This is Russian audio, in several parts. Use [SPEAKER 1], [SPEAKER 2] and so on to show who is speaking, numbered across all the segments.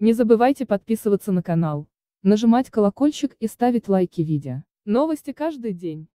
[SPEAKER 1] Не забывайте подписываться на канал, нажимать колокольчик и ставить лайки видео. Новости каждый день.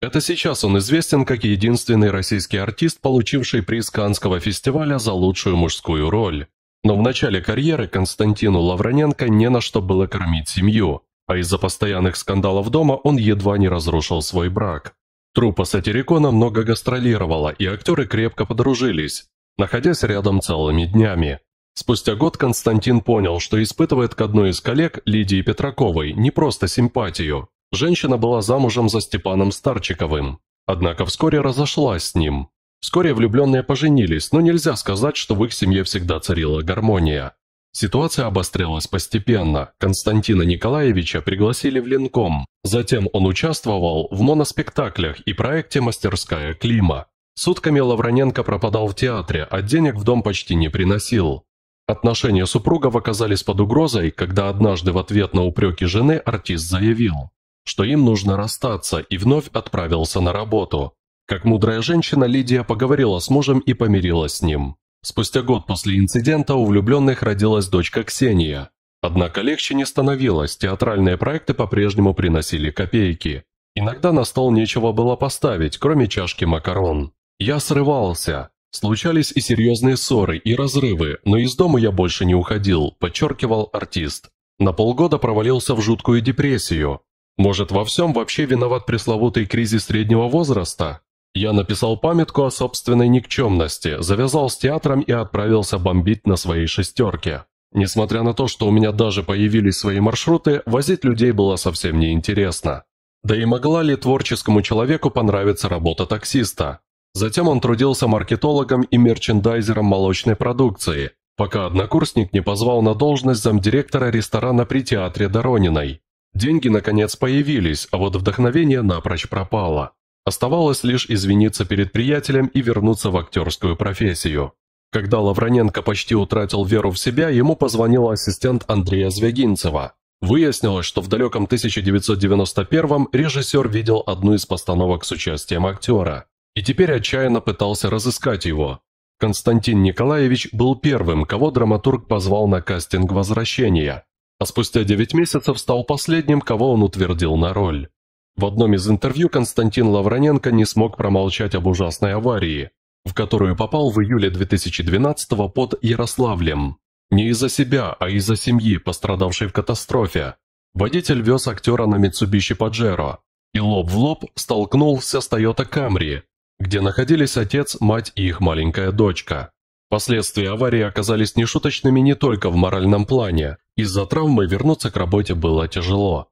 [SPEAKER 1] Это сейчас он известен как единственный российский артист, получивший приз Каннского фестиваля за лучшую мужскую роль. Но в начале карьеры Константину Лавроненко не на что было кормить семью, а из-за постоянных скандалов дома он едва не разрушил свой брак. Труппа Сатирикона много гастролировала, и актеры крепко подружились, находясь рядом целыми днями. Спустя год Константин понял, что испытывает к одной из коллег, Лидии Петраковой, не просто симпатию. Женщина была замужем за Степаном Старчиковым. Однако вскоре разошлась с ним. Вскоре влюбленные поженились, но нельзя сказать, что в их семье всегда царила гармония. Ситуация обострилась постепенно. Константина Николаевича пригласили в Ленком. Затем он участвовал в моноспектаклях и проекте «Мастерская Клима». Сутками Лавроненко пропадал в театре, а денег в дом почти не приносил. Отношения супругов оказались под угрозой, когда однажды в ответ на упреки жены артист заявил, что им нужно расстаться и вновь отправился на работу. Как мудрая женщина, Лидия поговорила с мужем и помирилась с ним. Спустя год после инцидента у влюбленных родилась дочка Ксения. Однако легче не становилось, театральные проекты по-прежнему приносили копейки. Иногда на стол нечего было поставить, кроме чашки макарон. Я срывался. Случались и серьезные ссоры, и разрывы, но из дома я больше не уходил, подчеркивал артист. На полгода провалился в жуткую депрессию. Может, во всем вообще виноват пресловутый кризис среднего возраста? Я написал памятку о собственной никчемности, завязал с театром и отправился бомбить на своей шестерке. Несмотря на то, что у меня даже появились свои маршруты, возить людей было совсем неинтересно. Да и могла ли творческому человеку понравиться работа таксиста? Затем он трудился маркетологом и мерчендайзером молочной продукции, пока однокурсник не позвал на должность замдиректора ресторана при театре Дорониной. Деньги, наконец, появились, а вот вдохновение напрочь пропало. Оставалось лишь извиниться перед приятелем и вернуться в актерскую профессию. Когда Лавроненко почти утратил веру в себя, ему позвонил ассистент Андрея Звягинцева. Выяснилось, что в далеком 1991-м режиссер видел одну из постановок с участием актера и теперь отчаянно пытался разыскать его. Константин Николаевич был первым, кого драматург позвал на кастинг возвращения, а спустя 9 месяцев стал последним, кого он утвердил на роль. В одном из интервью Константин Лавроненко не смог промолчать об ужасной аварии, в которую попал в июле 2012 под Ярославлем. Не из-за себя, а из-за семьи, пострадавшей в катастрофе. Водитель вез актера на Mitsubishi Pajero и лоб в лоб столкнулся с Toyota Camry, где находились отец, мать и их маленькая дочка. Последствия аварии оказались нешуточными не только в моральном плане. Из-за травмы вернуться к работе было тяжело.